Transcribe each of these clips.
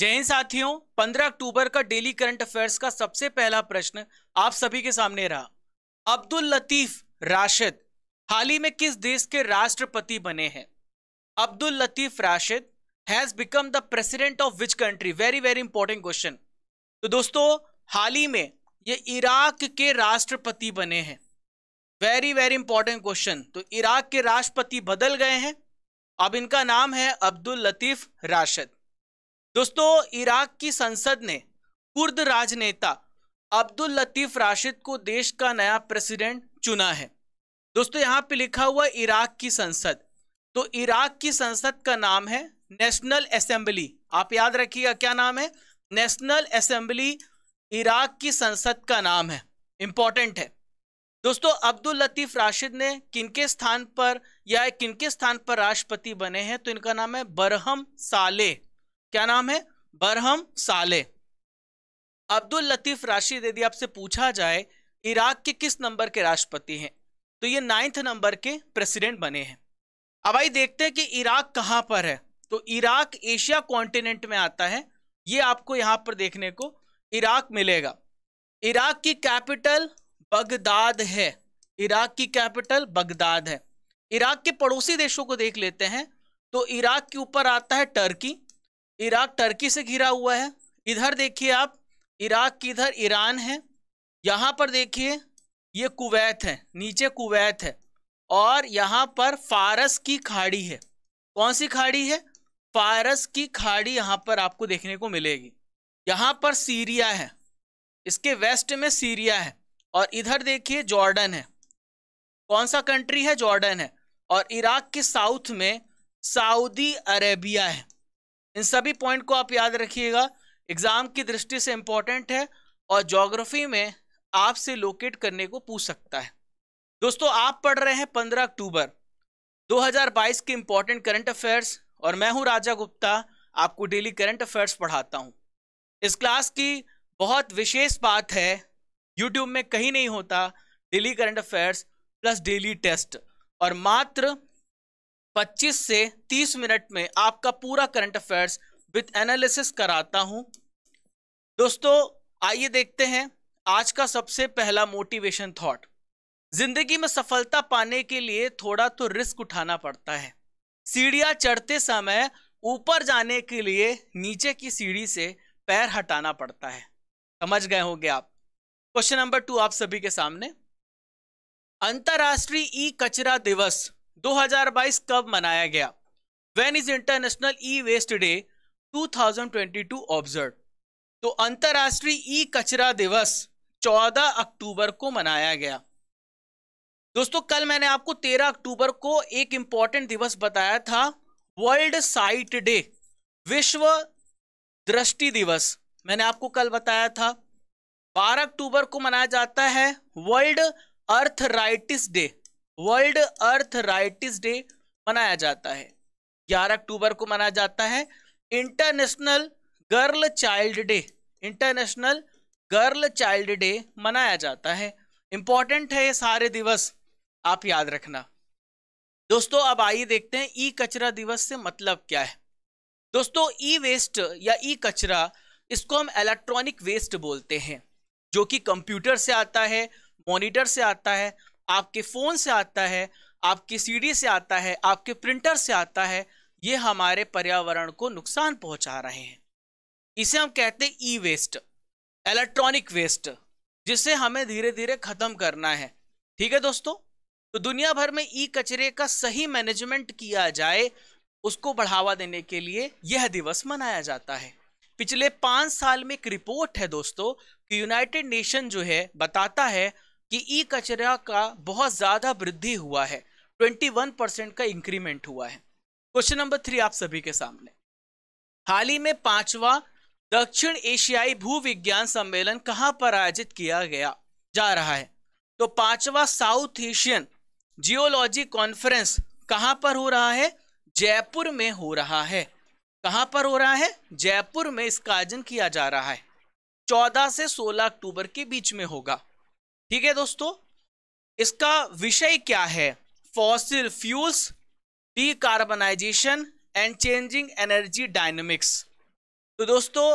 जय हिंद साथियों 15 अक्टूबर का डेली करंट अफेयर्स का सबसे पहला प्रश्न आप सभी के सामने रहा अब्दुल लतीफ राशिद हाल ही में किस देश के राष्ट्रपति बने हैं Abdul Latif Rashid has become the president of which country very very important question तो दोस्तों हाल ही में ये इराक के राष्ट्रपति बने हैं वेरी वेरी इंपॉर्टेंट क्वेश्चन तो इराक के राष्ट्रपति बदल गए हैं अब इनका नाम है अब्दुल लतीफ राशिद दोस्तों इराक की संसद ने कुर्द राजनेता अब्दुल लतीफ राशिद को देश का नया प्रेसिडेंट चुना है दोस्तों यहाँ पे लिखा हुआ इराक की संसद तो इराक की संसद का नाम है नेशनल असेंबली आप याद रखिएगा क्या नाम है नेशनल असेंबली इराक की संसद का नाम है इम्पॉर्टेंट है दोस्तों अब्दुल लतीफ राशिद ने किनके स्थान पर या किनके स्थान पर राष्ट्रपति बने हैं तो इनका नाम है बरहम साले क्या नाम है बरहम साले अब्दुल लतीफ राशिद यदि आपसे पूछा जाए इराक के किस नंबर के राष्ट्रपति हैं तो ये नाइन्थ नंबर के प्रेसिडेंट बने हैं अब आई देखते हैं कि इराक कहां पर है तो इराक एशिया कॉन्टिनेंट में आता है ये आपको यहां पर देखने को इराक मिलेगा इराक की कैपिटल बगदाद है इराक की कैपिटल बगदाद है इराक के पड़ोसी देशों को देख लेते हैं तो इराक के ऊपर आता है टर्की इराक टर्की से घिरा हुआ है इधर देखिए आप इराक की इधर ईरान है यहाँ पर देखिए ये कुवैत है नीचे कुवैत है और यहाँ पर फारस की खाड़ी है कौन सी खाड़ी है फारस की खाड़ी यहाँ पर आपको देखने को मिलेगी यहाँ पर सीरिया है इसके वेस्ट में सीरिया है और इधर देखिए जॉर्डन है कौन सा कंट्री है जॉर्डन है और इराक के साउथ में सऊदी अरेबिया है इन सभी पॉइंट को आप याद रखिएगा एग्जाम की दृष्टि से इंपॉर्टेंट है और जोग्राफी में आपसे लोकेट करने को पूछ सकता है दोस्तों आप पढ़ रहे हैं 15 अक्टूबर 2022 के इंपॉर्टेंट करंट अफेयर्स और मैं हूं राजा गुप्ता आपको डेली करंट अफेयर्स पढ़ाता हूं इस क्लास की बहुत विशेष बात है यूट्यूब में कहीं नहीं होता daily current affairs plus daily test और मात्र 25 से 30 मिनट में आपका पूरा करंट अफेयर्स विथ एनालिसिस कराता हूं दोस्तों आइए देखते हैं आज का सबसे पहला मोटिवेशन थॉट जिंदगी में सफलता पाने के लिए थोड़ा तो रिस्क उठाना पड़ता है सीढ़ियां चढ़ते समय ऊपर जाने के लिए नीचे की सीढ़ी से पैर हटाना पड़ता है समझ गए होंगे आप क्वेश्चन नंबर टू आप सभी के सामने अंतर्राष्ट्रीय ई कचरा दिवस 2022 कब मनाया गया when is international e waste day 2022 observe तो अंतर्राष्ट्रीय ई कचरा दिवस 14 अक्टूबर को मनाया गया दोस्तों कल मैंने आपको 13 अक्टूबर को एक इंपॉर्टेंट दिवस बताया था वर्ल्ड साइट डे विश्व दृष्टि दिवस मैंने आपको कल बताया था 12 अक्टूबर को मनाया जाता है world arthritis day world arthritis day मनाया जाता है 11 अक्टूबर को मनाया जाता है international girl child day international girl child day मनाया जाता है इंपॉर्टेंट है ये सारे दिवस आप याद रखना दोस्तों अब आइए देखते हैं ई कचरा दिवस से मतलब क्या है दोस्तों ई वेस्ट या ई कचरा इसको हम इलेक्ट्रॉनिक वेस्ट बोलते हैं जो कि कंप्यूटर से आता है मॉनिटर से आता है आपके फ़ोन से आता है आपकी सीडी से आता है आपके प्रिंटर से आता है ये हमारे पर्यावरण को नुकसान पहुंचा रहे हैं इसे हम कहते हैं ई वेस्ट इलेक्ट्रॉनिक वेस्ट जिसे हमें धीरे धीरे ख़त्म करना है ठीक है दोस्तों तो दुनिया भर में ई कचरे का सही मैनेजमेंट किया जाए उसको बढ़ावा देने के लिए यह दिवस मनाया जाता है पिछले पाँच साल में एक रिपोर्ट है दोस्तों कि यूनाइटेड नेशन जो है बताता है कि ई कचरा का बहुत ज़्यादा वृद्धि हुआ है 21 परसेंट का इंक्रीमेंट हुआ है क्वेश्चन नंबर थ्री आप सभी के सामने हाल ही में पांचवा दक्षिण एशियाई भूविज्ञान सम्मेलन कहां पर आयोजित किया गया जा रहा है तो पांचवा साउथ एशियन जियोलॉजी कॉन्फ्रेंस कहां पर हो रहा है जयपुर में हो रहा है कहां पर हो रहा है जयपुर में इसका आयोजन किया जा रहा है 14 से 16 अक्टूबर के बीच में होगा ठीक है दोस्तों इसका विषय क्या है fossil fuels decarbonisation and changing energy dynamics तो दोस्तों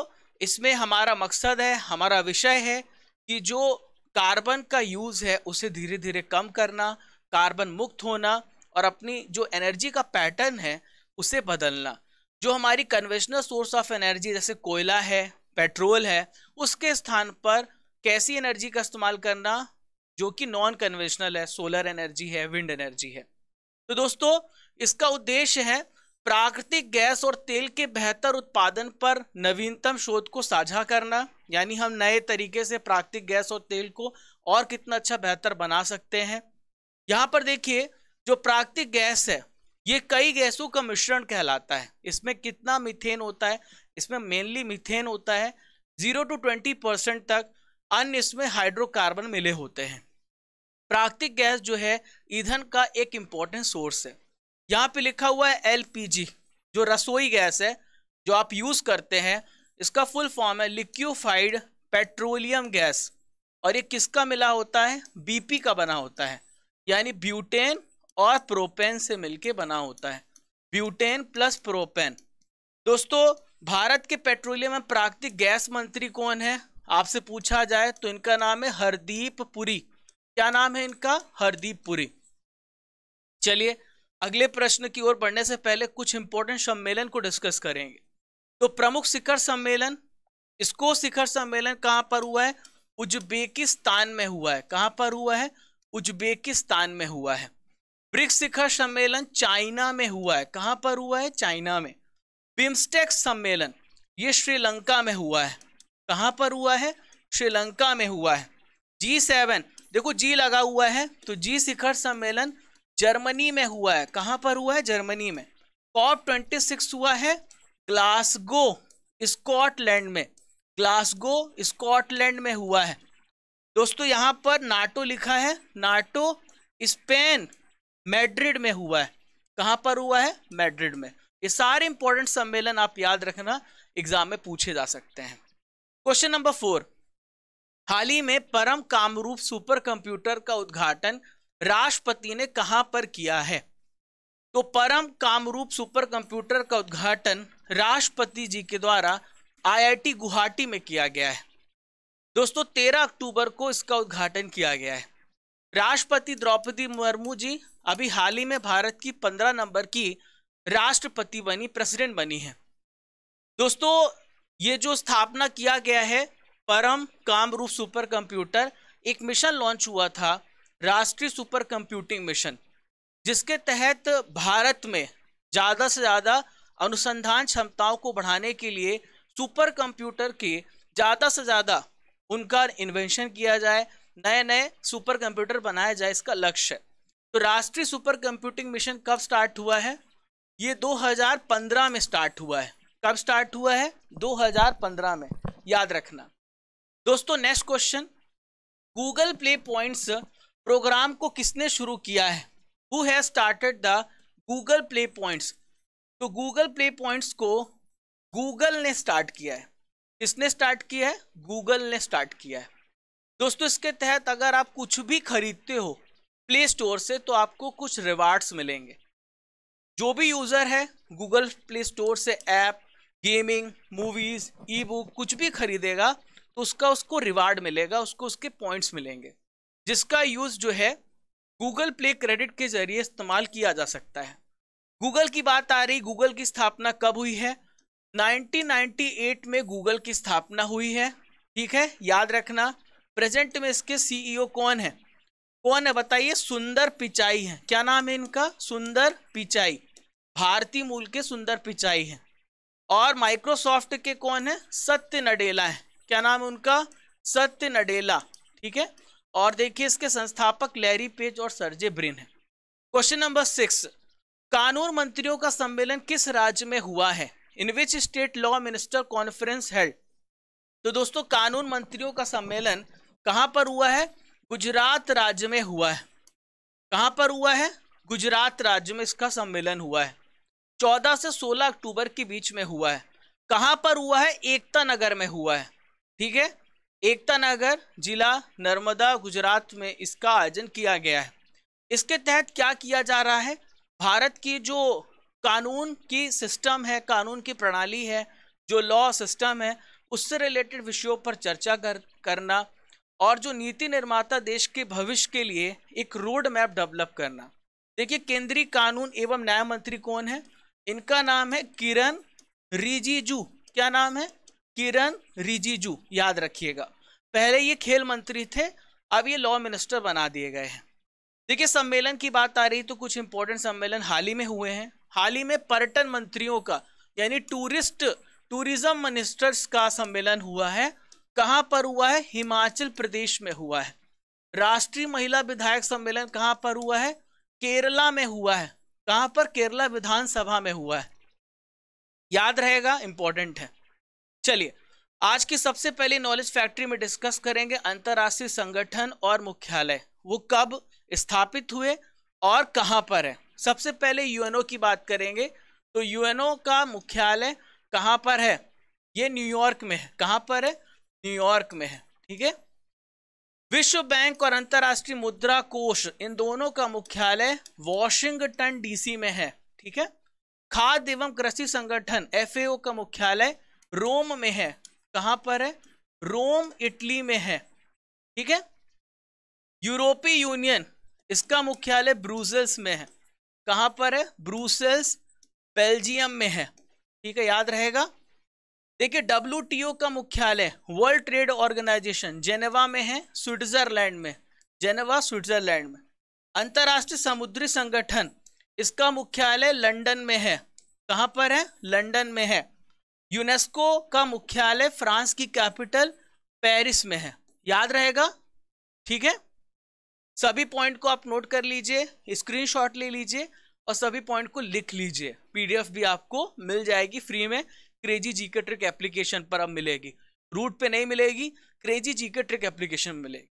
इसमें हमारा मकसद है हमारा विषय है कि जो कार्बन का यूज़ है उसे धीरे धीरे कम करना कार्बन मुक्त होना और अपनी जो एनर्जी का पैटर्न है उसे बदलना जो हमारी कन्वेंशनल सोर्स ऑफ एनर्जी जैसे कोयला है पेट्रोल है उसके स्थान पर कैसी एनर्जी का इस्तेमाल करना जो कि नॉन कन्वेंशनल है सोलर एनर्जी है विंड एनर्जी है तो दोस्तों इसका उद्देश्य है प्राकृतिक गैस और तेल के बेहतर उत्पादन पर नवीनतम शोध को साझा करना यानी हम नए तरीके से प्राकृतिक गैस और तेल को और कितना अच्छा बेहतर बना सकते हैं यहाँ पर देखिए जो प्राकृतिक गैस है ये कई गैसों का मिश्रण कहलाता है इसमें कितना मिथेन होता है इसमें मेनली मिथेन होता है जीरो टू ट्वेंटी परसेंट तक अन्य इसमें हाइड्रोकार्बन मिले होते हैं प्राकृतिक गैस जो है ईंधन का एक इम्पॉर्टेंट सोर्स है यहाँ पे लिखा हुआ है एलपीजी जो रसोई गैस है जो आप यूज़ करते हैं इसका फुल फॉर्म है लिक्यूफाइड पेट्रोलियम गैस और ये किसका मिला होता है बीपी का बना होता है यानी ब्यूटेन और प्रोपेन से मिलके बना होता है ब्यूटेन प्लस प्रोपेन दोस्तों भारत के पेट्रोलियम एवं प्राकृतिक गैस मंत्री कौन है आपसे पूछा जाए तो इनका नाम है हरदीप पुरी क्या नाम है इनका हरदीप पुरी चलिए अगले प्रश्न की ओर बढ़ने से पहले कुछ इंपॉर्टेंट सम्मेलन को डिस्कस करेंगे तो प्रमुख शिखर सम्मेलन इसको शिखर सम्मेलन कहां पर हुआ है उज्बेकिस्तान में हुआ है कहां पर हुआ है उज्बेकिस्तान में हुआ है ब्रिक्स शिखर सम्मेलन चाइना में हुआ है कहां पर हुआ है चाइना में बिम्स्टेक सम्मेलन ये श्रीलंका में हुआ है कहाँ पर हुआ है श्रीलंका में हुआ है जी सेवन देखो जी लगा हुआ है तो जी शिखर सम्मेलन जर्मनी में हुआ है कहाँ पर हुआ है जर्मनी में कॉप ट्वेंटी सिक्स हुआ है ग्लासगो स्कॉटलैंड में ग्लासगो स्कॉटलैंड में हुआ है दोस्तों यहाँ पर नाटो लिखा है नाटो स्पेन मैड्रिड में हुआ है कहाँ पर हुआ है मैड्रिड में ये सारे इंपॉर्टेंट सम्मेलन आप याद रखना एग्जाम में पूछे जा सकते हैं क्वेश्चन नंबर फोर हाल ही में परम कामरूप सुपर कंप्यूटर का उद्घाटन राष्ट्रपति ने कहां पर किया है तो परम कामरूप सुपर कंप्यूटर का उद्घाटन राष्ट्रपति जी के द्वारा आईआईटी गुवाहाटी में किया गया है दोस्तों 13 अक्टूबर को इसका उद्घाटन किया गया है राष्ट्रपति द्रौपदी मुर्मू जी अभी हाल ही में भारत की 15 नंबर की राष्ट्रपति बनी प्रेसिडेंट बनी है दोस्तों ये जो स्थापना किया गया है परम कामरूप सुपर कंप्यूटर एक मिशन लॉन्च हुआ था राष्ट्रीय सुपर कंप्यूटिंग मिशन जिसके तहत भारत में ज़्यादा से ज़्यादा अनुसंधान क्षमताओं को बढ़ाने के लिए सुपर कंप्यूटर के ज़्यादा से ज़्यादा उनका इन्वेंशन किया जाए नए नए सुपर कंप्यूटर बनाया जाए इसका लक्ष्य है तो राष्ट्रीय सुपर कंप्यूटिंग मिशन कब स्टार्ट हुआ है ये 2015 में स्टार्ट हुआ है कब स्टार्ट हुआ है 2015 में याद रखना दोस्तों next question Google Play points program को किसने शुरू किया है who has started the Google Play points तो गूगल प्ले पॉइंट्स को गूगल ने स्टार्ट किया है किसने स्टार्ट किया है गूगल ने स्टार्ट किया है दोस्तों इसके तहत अगर आप कुछ भी खरीदते हो प्ले स्टोर से तो आपको कुछ रिवार्ड्स मिलेंगे जो भी यूज़र है गूगल प्ले स्टोर से app gaming movies e book कुछ भी खरीदेगा तो उसका उसको रिवार्ड मिलेगा उसको उसके पॉइंट्स मिलेंगे जिसका यूज़ जो है गूगल प्ले क्रेडिट के जरिए इस्तेमाल किया जा सकता है गूगल की बात आ रही गूगल की स्थापना कब हुई है 1998 में गूगल की स्थापना हुई है ठीक है याद रखना प्रेजेंट में इसके सीईओ e कौन है कौन है बताइए सुंदर पिचाई है क्या नाम है इनका सुंदर पिचाई भारतीय मूल के सुंदर पिचाई है और माइक्रोसॉफ्ट के कौन है सत्य नडेला है क्या नाम है उनका सत्य नडेला ठीक है और देखिए इसके संस्थापक लैरी पेज और सरजे ब्रिन है क्वेश्चन नंबर सिक्स कानून मंत्रियों का सम्मेलन किस राज्य में हुआ है in which state law minister conference held तो दोस्तों कानून मंत्रियों का सम्मेलन कहां पर हुआ है गुजरात राज्य में हुआ है कहां पर हुआ है गुजरात राज्य में इसका सम्मेलन हुआ है 14 से 16 अक्टूबर के बीच में हुआ है कहाँ पर हुआ है एकता नगर में हुआ है ठीक है एकता नगर जिला नर्मदा गुजरात में इसका आयोजन किया गया है इसके तहत क्या किया जा रहा है भारत की जो कानून की सिस्टम है कानून की प्रणाली है जो लॉ सिस्टम है उससे रिलेटेड विषयों पर चर्चा कर करना और जो नीति निर्माता देश के भविष्य के लिए एक रोड मैप डेवलप करना देखिए केंद्रीय कानून एवं न्याय मंत्री कौन है इनका नाम है किरण रिजिजू क्या नाम है किरण रिजिजू याद रखिएगा पहले ये खेल मंत्री थे अब ये लॉ मिनिस्टर बना दिए गए हैं देखिए सम्मेलन की बात आ रही तो कुछ इंपॉर्टेंट सम्मेलन हाल ही में हुए हैं हाल ही में पर्यटन मंत्रियों का यानी टूरिस्ट टूरिज्म मिनिस्टर्स का सम्मेलन हुआ है कहाँ पर हुआ है हिमाचल प्रदेश में हुआ है राष्ट्रीय महिला विधायक सम्मेलन कहाँ पर हुआ है केरला में हुआ है कहां पर केरला विधानसभा में हुआ है याद रहेगा इंपॉर्टेंट है चलिए आज की सबसे पहले नॉलेज फैक्ट्री में डिस्कस करेंगे अंतर्राष्ट्रीय संगठन और मुख्यालय वो कब स्थापित हुए और कहां पर है सबसे पहले यूएनओ की बात करेंगे तो यूएनओ का मुख्यालय कहां पर है ये न्यूयॉर्क में है कहां पर है न्यूयॉर्क में है ठीक है विश्व बैंक और अंतर्राष्ट्रीय मुद्रा कोष इन दोनों का मुख्यालय वॉशिंगटन डीसी में है ठीक है खाद्य एवं कृषि संगठन एफएओ का मुख्यालय रोम में है कहां पर है रोम इटली में है ठीक है यूरोपीय यूनियन इसका मुख्यालय ब्रूसेल्स में है कहां पर है ब्रूसेल्स बेल्जियम में है ठीक है याद रहेगा देखिए डब्ल्यू का मुख्यालय वर्ल्ड ट्रेड ऑर्गेनाइजेशन जेनेवा में है स्विट्जरलैंड में जेनेवा स्विट्जरलैंड में अंतर्राष्ट्रीय समुद्री संगठन इसका मुख्यालय लंदन में है कहाँ पर है लंदन में है यूनेस्को का मुख्यालय फ्रांस की कैपिटल पेरिस में है याद रहेगा ठीक है सभी पॉइंट को आप नोट कर लीजिए स्क्रीनशॉट ले लीजिए और सभी पॉइंट को लिख लीजिए पीडीएफ भी आपको मिल जाएगी फ्री में crazy G K trick application पर अब मिलेगी रूट पे नहीं मिलेगी crazy G K trick application मिलेगी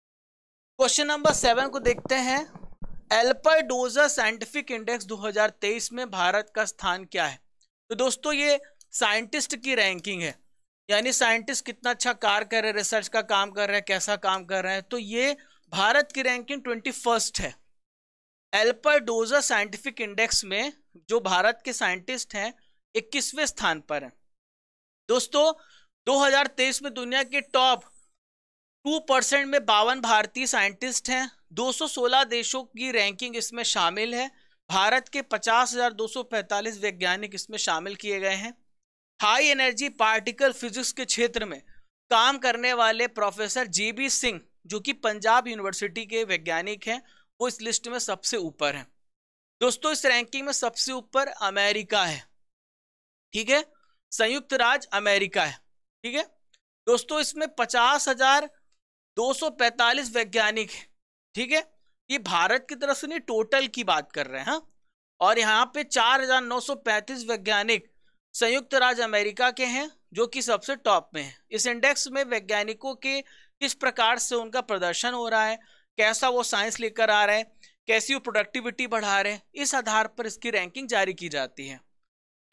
क्वेश्चन नंबर सेवन को देखते हैं एल्पर डोजा साइंटिफिक इंडेक्स 2023 में भारत का स्थान क्या है तो दोस्तों ये साइंटिस्ट की रैंकिंग है यानी साइंटिस्ट कितना अच्छा कार्य कर रहे हैं रिसर्च का काम कर रहे हैं कैसा काम कर रहे हैं तो ये भारत की रैंकिंग ट्वेंटी फर्स्ट है एल्पर डोजा साइंटिफिक इंडेक्स में जो भारत के साइंटिस्ट हैं इक्कीसवें स्थान पर हैं दोस्तों 2023 में दुनिया के टॉप टू परसेंट में बावन भारतीय साइंटिस्ट हैं 216 देशों की रैंकिंग इसमें शामिल है भारत के 50,245 वैज्ञानिक इसमें शामिल किए गए हैं हाई एनर्जी पार्टिकल फिजिक्स के क्षेत्र में काम करने वाले प्रोफेसर बी सिंह जो कि पंजाब यूनिवर्सिटी के वैज्ञानिक हैं वो इस लिस्ट में सबसे ऊपर हैं दोस्तों इस रैंकिंग में सबसे ऊपर अमेरिका है ठीक है संयुक्त राज्य अमेरिका है ठीक है दोस्तों इसमें पचास हजार दो सौ पैंतालीस वैज्ञानिक है ठीक है ये भारत की तरफ से नहीं टोटल की बात कर रहे हैं हाँ? और यहाँ पे चार हजार नौ सौ पैंतीस वैज्ञानिक संयुक्त राज्य अमेरिका के हैं जो कि सबसे टॉप में है इस इंडेक्स में वैज्ञानिकों के किस प्रकार से उनका प्रदर्शन हो रहा है कैसा वो साइंस लेकर आ रहे हैं कैसी वो प्रोडक्टिविटी बढ़ा रहे हैं इस आधार पर इसकी रैंकिंग जारी की जाती है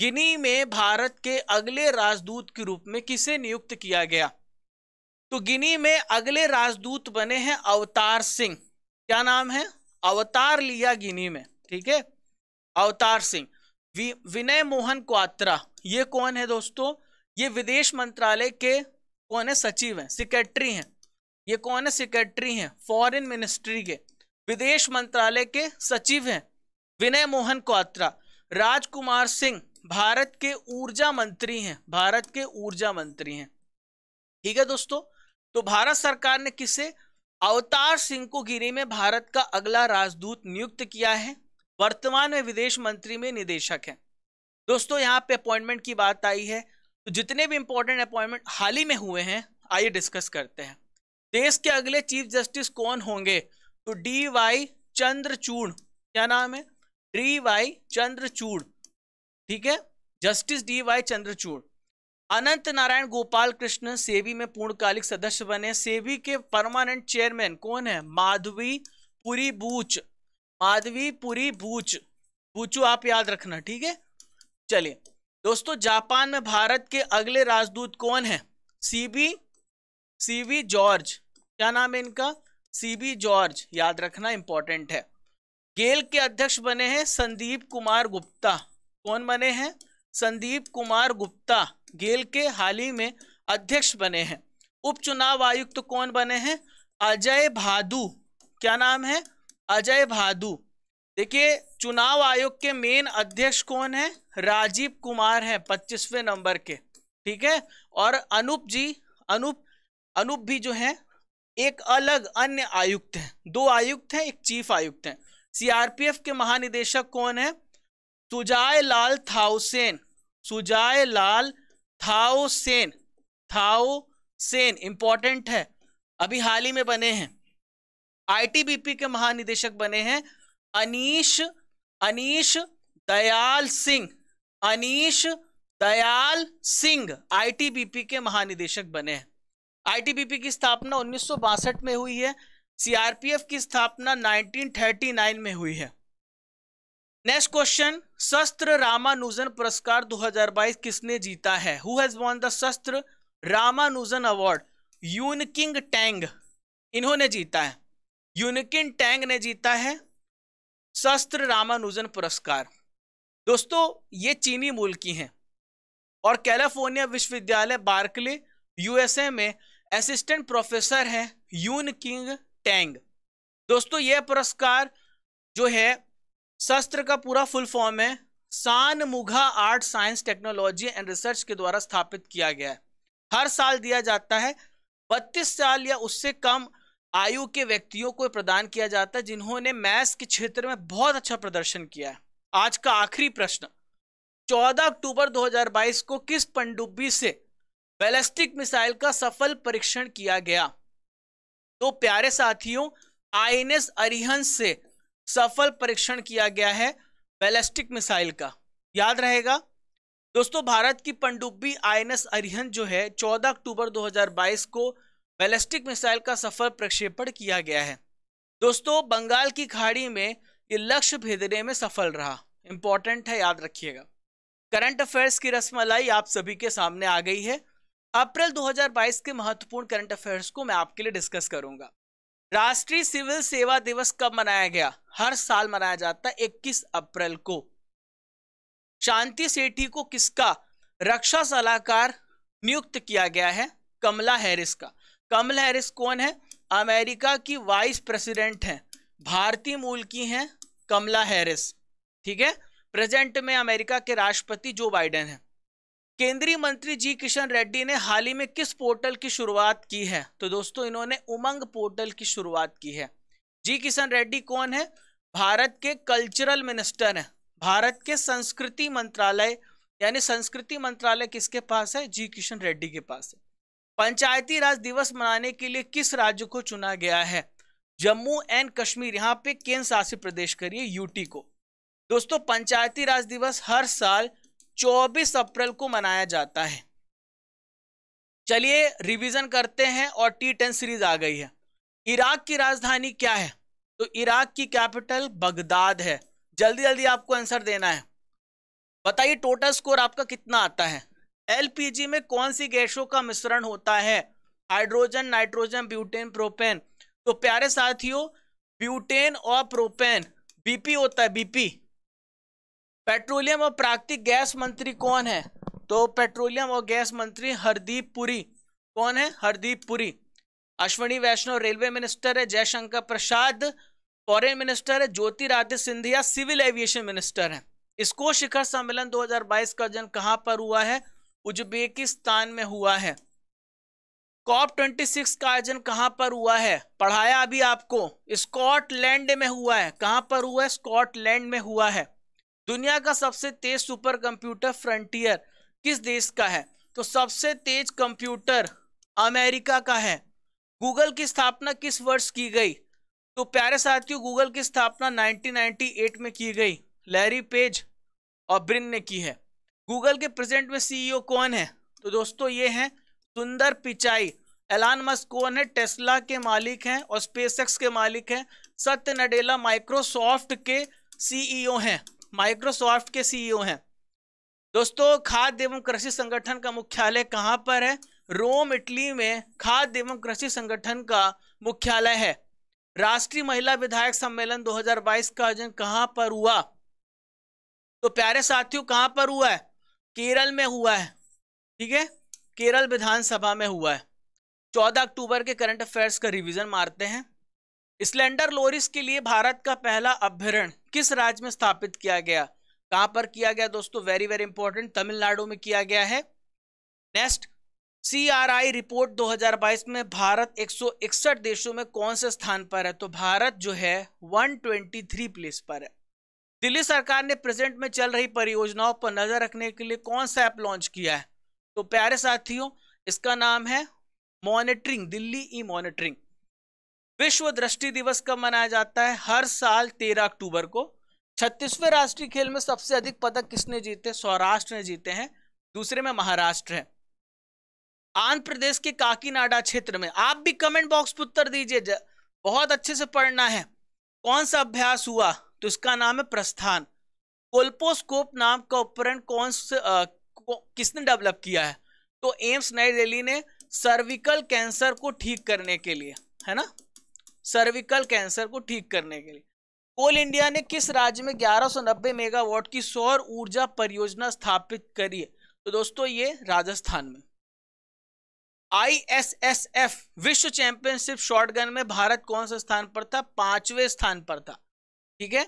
गिनी में भारत के अगले राजदूत के रूप में किसे नियुक्त किया गया तो गिनी में अगले राजदूत बने हैं अवतार सिंह क्या नाम है अवतार लिया गिनी में ठीक है अवतार सिंह विनय मोहन क्वात्रा ये कौन है दोस्तों ये विदेश मंत्रालय के कौन है सचिव हैं सेक्रेटरी हैं ये कौन है सेक्रेटरी हैं फॉरेन मिनिस्ट्री के विदेश मंत्रालय के सचिव हैं विनय मोहन क्वात्रा राजकुमार सिंह भारत के ऊर्जा मंत्री हैं भारत के ऊर्जा मंत्री हैं ठीक है दोस्तों तो भारत सरकार ने किसे अवतार सिंह को गिरी में भारत का अगला राजदूत नियुक्त किया है वर्तमान में विदेश मंत्री में निदेशक है दोस्तों यहाँ पे अपॉइंटमेंट की बात आई है तो जितने भी इंपॉर्टेंट अपॉइंटमेंट हाल ही में हुए हैं आइए डिस्कस करते हैं देश के अगले चीफ जस्टिस कौन होंगे तो डी वाई चंद्रचूड़ क्या नाम है डी वाई चंद्रचूड़ ठीक है justice D Y Chandrachud Anant Narayan Gopal Krishna SEBI में पूर्णकालिक सदस्य बने सेवी के परमानेंट चेयरमैन कौन है माधवी पुरी बूच माधवी पुरी बूच बूचू आप याद रखना ठीक है चलिए दोस्तों जापान में भारत के अगले राजदूत कौन है सीबी सीबी जॉर्ज क्या नाम है इनका सीबी जॉर्ज याद रखना इंपॉर्टेंट है गेल के अध्यक्ष बने हैं संदीप कुमार गुप्ता कौन बने हैं संदीप कुमार गुप्ता गेल के हाल ही में अध्यक्ष बने हैं उपचुनाव आयुक्त तो कौन बने हैं अजय भादु क्या नाम है अजय भादु देखिए चुनाव आयोग के मेन अध्यक्ष कौन है राजीव कुमार हैं पच्चीसवें नंबर के ठीक है और अनूप जी अनूप अनूप भी जो है एक अलग अन्य आयुक्त हैं दो आयुक्त हैं एक चीफ आयुक्त हैं सीआरपीएफ के महानिदेशक कौन है सुजाय लाल थाउसेन सुजाय लाल थाउसेन थाउसेन इंपॉर्टेंट है अभी हाल ही में बने हैं आईटीबीपी के महानिदेशक बने हैं अनीश अनीश दयाल सिंह अनीश दयाल सिंह आईटीबीपी के महानिदेशक बने हैं आईटीबीपी की स्थापना उन्नीस में हुई है सीआरपीएफ की स्थापना 1939 में हुई है नेक्स्ट क्वेश्चन शस्त्र रामानुजन पुरस्कार 2022 किसने जीता है हु हैज वॉन द शस्त्र रामानुजन अवार्ड यूनकिंग टैंग इन्होंने जीता है यूनकिन टैंग ने जीता है शस्त्र रामानुजन पुरस्कार दोस्तों ये चीनी मूल की हैं और कैलिफोर्निया विश्वविद्यालय बार्कले यूएसए में असिस्टेंट प्रोफेसर हैं यून किंग टैंग दोस्तों यह पुरस्कार जो है शस्त्र का पूरा फुल फॉर्म है Shanmugha art science technology and research के द्वारा स्थापित किया गया है हर साल दिया जाता है बत्तीस साल या उससे कम आयु के व्यक्तियों को प्रदान किया जाता है जिन्होंने मैथ्स के क्षेत्र में बहुत अच्छा प्रदर्शन किया है आज का आखिरी प्रश्न 14 अक्टूबर 2022 को किस पंडुब्बी से बैलिस्टिक मिसाइल का सफल परीक्षण किया गया तो प्यारे साथियों आई एन एस अरिहंस से सफल परीक्षण किया गया है बैलिस्टिक मिसाइल का याद रहेगा दोस्तों भारत की पनडुब्बी आईएनएस अरिहंत जो है 14 अक्टूबर 2022 को बैलिस्टिक मिसाइल का सफल प्रक्षेपण किया गया है दोस्तों बंगाल की खाड़ी में ये लक्ष्य भेदने में सफल रहा इंपॉर्टेंट है याद रखिएगा करंट अफेयर्स की रसमलाई आप सभी के सामने आ गई है अप्रैल 2022 के महत्वपूर्ण करंट अफेयर्स को मैं आपके लिए डिस्कस करूंगा राष्ट्रीय सिविल सेवा दिवस कब मनाया गया हर साल मनाया जाता है 21 अप्रैल को शांति सेठी को किसका रक्षा सलाहकार नियुक्त किया गया है कमला हैरिस का कमला हैरिस कौन है अमेरिका की वाइस प्रेसिडेंट हैं भारतीय मूल की हैं कमला हैरिस ठीक है प्रेजेंट में अमेरिका के राष्ट्रपति जो बाइडेन हैं केंद्रीय मंत्री जी किशन रेड्डी ने हाल ही में किस पोर्टल की शुरुआत की है तो दोस्तों इन्होंने उमंग पोर्टल की शुरुआत की है जी किशन रेड्डी कौन है भारत के कल्चरल मिनिस्टर हैं भारत के संस्कृति मंत्रालय यानी संस्कृति मंत्रालय किसके पास है जी किशन रेड्डी के पास है पंचायती राज दिवस मनाने के लिए किस राज्य को चुना गया है जम्मू एंड कश्मीर यहाँ पे केंद्र शासित प्रदेश करिए यूटी को दोस्तों पंचायती राज दिवस हर साल 24 अप्रैल को मनाया जाता है चलिए रिवीजन करते हैं और टी टेन सीरीज आ गई है इराक की राजधानी क्या है तो इराक की कैपिटल बगदाद है जल्दी जल्दी आपको आंसर देना है बताइए टोटल स्कोर आपका कितना आता है एलपीजी में कौन सी गैसों का मिश्रण होता है हाइड्रोजन नाइट्रोजन ब्यूटेन प्रोपेन तो प्यारे साथियों ब्यूटेन और प्रोपेन बीपी होता है बीपी पेट्रोलियम और प्राकृतिक गैस मंत्री कौन है तो पेट्रोलियम और गैस मंत्री हरदीप पुरी कौन है हरदीप पुरी अश्वनी वैष्णव रेलवे मिनिस्टर है जयशंकर प्रसाद फॉरेन मिनिस्टर है Jyotiraditya Scindia civil aviation minister है इसको शिखर सम्मेलन 2022 का जन कहां पर हुआ है उज्बेकिस्तान में हुआ है कॉप 26 का आयोजन कहां पर हुआ है पढ़ाया अभी आपको स्कॉटलैंड में हुआ है कहां पर हुआ है स्कॉटलैंड में हुआ है दुनिया का सबसे तेज सुपर कंप्यूटर फ्रंटियर किस देश का है तो सबसे तेज कंप्यूटर अमेरिका का है गूगल की स्थापना किस वर्ष की गई तो प्यारे साथियों गूगल की स्थापना 1998 में की गई लैरी पेज और ब्रिन ने की है गूगल के प्रेजेंट में सीईओ e कौन है तो दोस्तों ये हैं सुंदर पिचाई एलान मस्क कौन है टेस्ला के मालिक हैं और स्पेसएक्स के मालिक हैं सत्य नडेला माइक्रोसॉफ्ट के सीईओ e हैं माइक्रोसॉफ्ट के सीईओ e हैं दोस्तों खाद्य एवं कृषि संगठन का मुख्यालय कहाँ पर है रोम इटली में खाद्य एवं कृषि संगठन का मुख्यालय है राष्ट्रीय महिला विधायक सम्मेलन 2022 का आयोजन कहाँ पर हुआ तो प्यारे साथियों कहाँ पर हुआ है केरल में हुआ है ठीक है केरल विधानसभा में हुआ है 14 अक्टूबर के करंट अफेयर्स का रिवीजन मारते हैं स्लेंडर लोरिस के लिए भारत का पहला अभ्यरण किस राज्य में स्थापित किया गया कहां पर किया गया दोस्तों वेरी वेरी इंपॉर्टेंट तमिलनाडु में किया गया है नेक्स्ट सीआरआई रिपोर्ट 2022 में भारत 161 देशों में कौन से स्थान पर है तो भारत जो है 123 प्लेस पर है दिल्ली सरकार ने प्रेजेंट में चल रही परियोजनाओं पर नजर रखने के लिए कौन सा ऐप लॉन्च किया है तो प्यारे साथियों इसका नाम है मॉनिटरिंग दिल्ली ई मॉनिटरिंग विश्व दृष्टि दिवस कब मनाया जाता है हर साल तेरह अक्टूबर को छत्तीसवें राष्ट्रीय खेल में सबसे अधिक पदक किसने जीते सौराष्ट्र ने जीते हैं दूसरे में महाराष्ट्र है आंध्र प्रदेश के काकीनाडा क्षेत्र में आप भी कमेंट बॉक्स पर उत्तर दीजिए बहुत अच्छे से पढ़ना है कौन सा अभ्यास हुआ तो इसका नाम है प्रस्थान कोल्पोस्कोप नाम का उपकरण कौन से किसने डेवलप किया है तो एम्स नई दिल्ली ने सर्विकल कैंसर को ठीक करने के लिए है ना सर्विकल कैंसर को ठीक करने के लिए कोल इंडिया ने किस राज्य में नब्बे मेगावाट की सौर ऊर्जा परियोजना स्थापित करी है तो दोस्तों ये राजस्थान में आईएसएसएफ विश्व चैंपियनशिप शॉटगन में भारत कौन से स्थान पर था पांचवें स्थान पर था ठीक है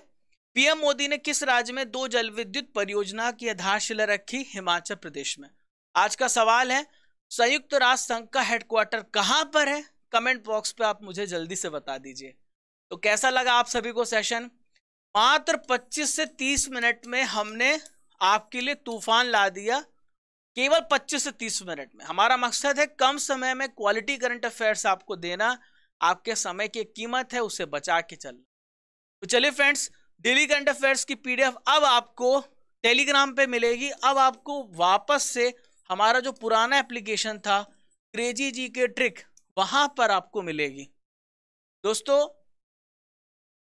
पीएम मोदी ने किस राज्य में दो जल विद्युत परियोजना की आधारशिला रखी हिमाचल प्रदेश में आज का सवाल है संयुक्त राष्ट्र संघ का हेडक्वार्टर कहां पर है कमेंट बॉक्स पे आप मुझे जल्दी से बता दीजिए तो कैसा लगा आप सभी को सेशन मात्र 25 से 30 मिनट में हमने आपके लिए तूफान ला दिया केवल 25 से 30 मिनट में हमारा मकसद है कम समय में क्वालिटी करंट अफेयर्स आपको देना आपके समय की कीमत है उसे बचा के चलना तो चलिए फ्रेंड्स डेली करंट अफेयर्स की पीडीएफ अब आपको टेलीग्राम पे मिलेगी अब आपको वापस से हमारा जो पुराना एप्लीकेशन था क्रेजी जी के ट्रिक वहां पर आपको मिलेगी दोस्तों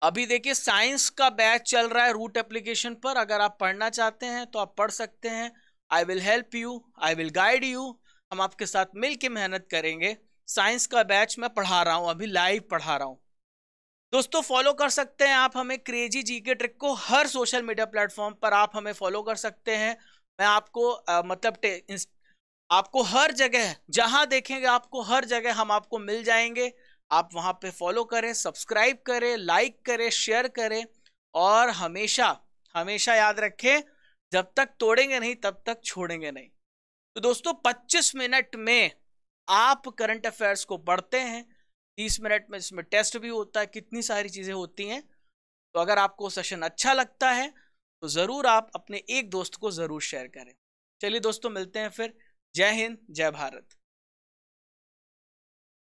अभी देखिए साइंस का बैच चल रहा है रूट एप्लीकेशन पर अगर आप पढ़ना चाहते हैं तो आप पढ़ सकते हैं I will help you I will guide you हम आपके साथ मिलके मेहनत करेंगे साइंस का बैच मैं पढ़ा रहा हूँ अभी लाइव पढ़ा रहा हूँ दोस्तों फॉलो कर सकते हैं आप हमें क्रेजी जी के ट्रिक को हर सोशल मीडिया प्लेटफॉर्म पर आप हमें फॉलो कर सकते हैं मैं आपको आ, मतलब आपको हर जगह जहां देखेंगे आपको हर जगह हम आपको मिल जाएंगे आप वहां पे फॉलो करें सब्सक्राइब करें लाइक करें शेयर करें और हमेशा हमेशा याद रखें जब तक तोड़ेंगे नहीं तब तक छोड़ेंगे नहीं तो दोस्तों 25 मिनट में आप करंट अफेयर्स को पढ़ते हैं 30 मिनट में इसमें टेस्ट भी होता है कितनी सारी चीज़ें होती हैं तो अगर आपको सेशन अच्छा लगता है तो ज़रूर आप अपने एक दोस्त को ज़रूर शेयर करें चलिए दोस्तों मिलते हैं फिर जय हिंद जय भारत